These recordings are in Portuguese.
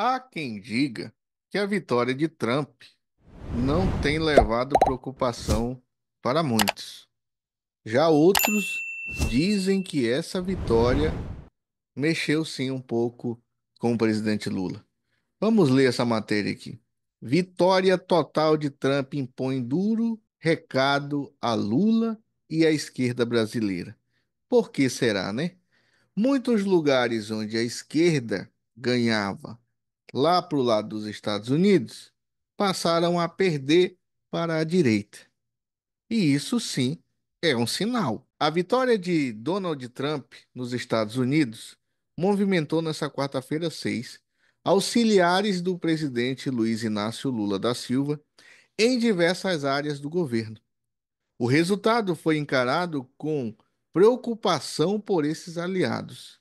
Há quem diga que a vitória de Trump não tem levado preocupação para muitos. Já outros dizem que essa vitória mexeu sim um pouco com o presidente Lula. Vamos ler essa matéria aqui. Vitória total de Trump impõe duro recado a Lula e à esquerda brasileira. Por que será, né? Muitos lugares onde a esquerda ganhava lá para o lado dos Estados Unidos, passaram a perder para a direita. E isso sim é um sinal. A vitória de Donald Trump nos Estados Unidos movimentou nesta quarta-feira 6 auxiliares do presidente Luiz Inácio Lula da Silva em diversas áreas do governo. O resultado foi encarado com preocupação por esses aliados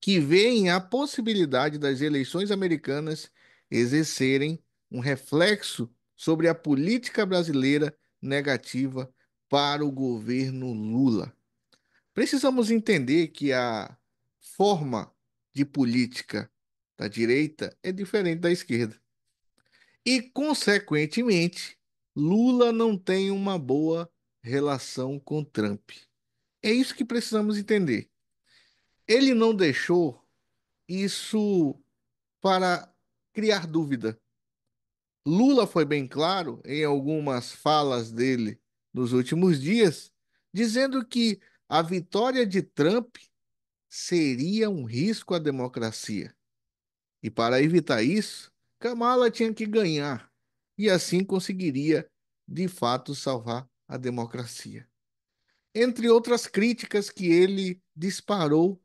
que veem a possibilidade das eleições americanas exercerem um reflexo sobre a política brasileira negativa para o governo Lula. Precisamos entender que a forma de política da direita é diferente da esquerda. E, consequentemente, Lula não tem uma boa relação com Trump. É isso que precisamos entender. Ele não deixou isso para criar dúvida. Lula foi bem claro em algumas falas dele nos últimos dias, dizendo que a vitória de Trump seria um risco à democracia. E para evitar isso, Kamala tinha que ganhar e assim conseguiria, de fato, salvar a democracia. Entre outras críticas que ele disparou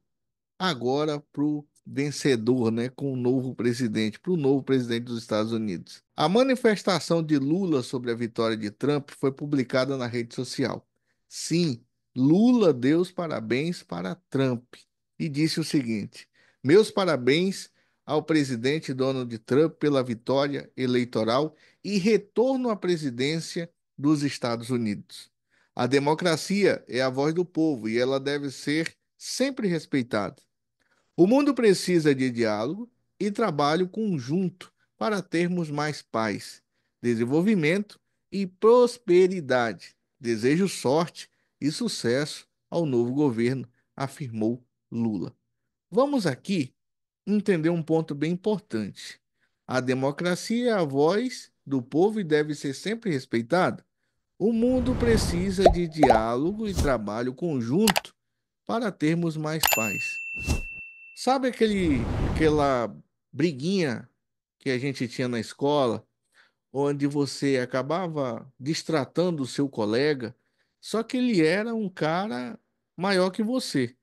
agora para o vencedor, né, com o novo presidente, para o novo presidente dos Estados Unidos. A manifestação de Lula sobre a vitória de Trump foi publicada na rede social. Sim, Lula deu os parabéns para Trump e disse o seguinte: Meus parabéns ao presidente Donald Trump pela vitória eleitoral e retorno à presidência dos Estados Unidos. A democracia é a voz do povo e ela deve ser sempre respeitada. O mundo precisa de diálogo e trabalho conjunto para termos mais paz, desenvolvimento e prosperidade. Desejo sorte e sucesso ao novo governo, afirmou Lula. Vamos aqui entender um ponto bem importante. A democracia é a voz do povo e deve ser sempre respeitada. O mundo precisa de diálogo e trabalho conjunto para termos mais paz Sabe aquele, aquela briguinha que a gente tinha na escola, onde você acabava distratando o seu colega, só que ele era um cara maior que você.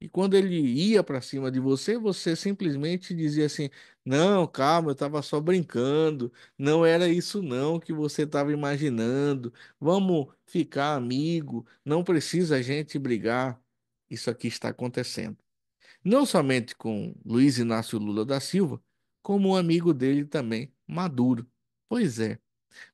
E quando ele ia para cima de você, você simplesmente dizia assim: Não, calma, eu estava só brincando, não era isso não que você estava imaginando, vamos ficar amigo, não precisa a gente brigar. Isso aqui está acontecendo não somente com Luiz Inácio Lula da Silva, como um amigo dele também, Maduro. Pois é,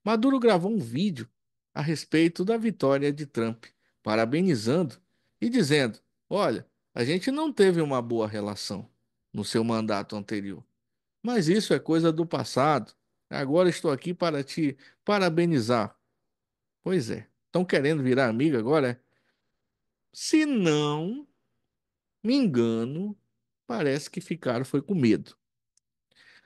Maduro gravou um vídeo a respeito da vitória de Trump, parabenizando e dizendo: olha, a gente não teve uma boa relação no seu mandato anterior, mas isso é coisa do passado. Agora estou aqui para te parabenizar. Pois é, estão querendo virar amigo agora? É? Se não me engano, parece que ficaram foi com medo.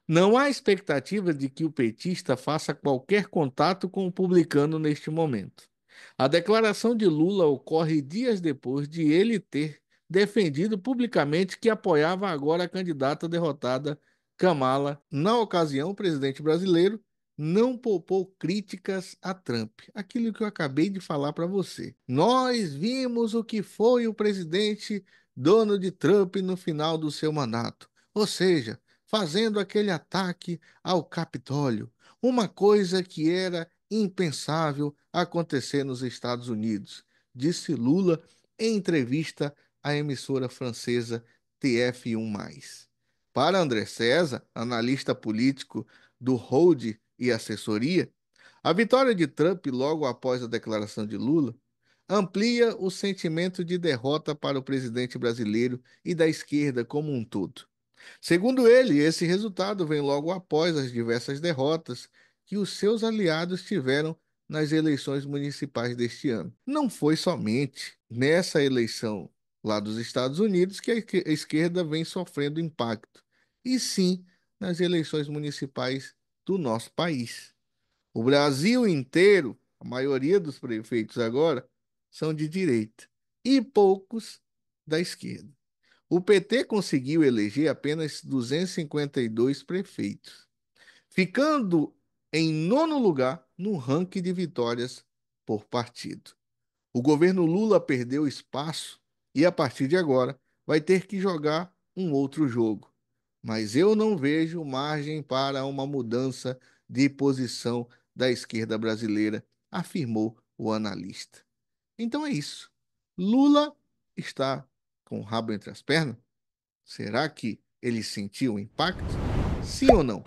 Não há expectativa de que o petista faça qualquer contato com o publicano neste momento. A declaração de Lula ocorre dias depois de ele ter defendido publicamente que apoiava agora a candidata derrotada Kamala. Na ocasião, o presidente brasileiro não poupou críticas a Trump. Aquilo que eu acabei de falar para você. Nós vimos o que foi o presidente Donald Trump no final do seu mandato, ou seja, fazendo aquele ataque ao Capitólio, uma coisa que era impensável acontecer nos Estados Unidos, disse Lula em entrevista à emissora francesa TF1+. Para André César, analista político do Hold e assessoria, a vitória de Trump logo após a declaração de Lula amplia o sentimento de derrota para o presidente brasileiro e da esquerda como um todo. Segundo ele, esse resultado vem logo após as diversas derrotas que os seus aliados tiveram nas eleições municipais deste ano. Não foi somente nessa eleição lá dos Estados Unidos que a esquerda vem sofrendo impacto, e sim nas eleições municipais do nosso país. O Brasil inteiro, a maioria dos prefeitos agora, são de direita e poucos da esquerda. O PT conseguiu eleger apenas 252 prefeitos, ficando em nono lugar no ranking de vitórias por partido. O governo Lula perdeu espaço e, a partir de agora, vai ter que jogar um outro jogo. Mas eu não vejo margem para uma mudança de posição da esquerda brasileira, afirmou o analista. Então é isso. Lula está com o rabo entre as pernas? Será que ele sentiu o impacto? Sim ou não?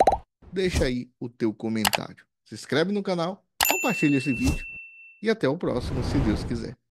Deixa aí o teu comentário. Se inscreve no canal, compartilha esse vídeo e até o próximo, se Deus quiser.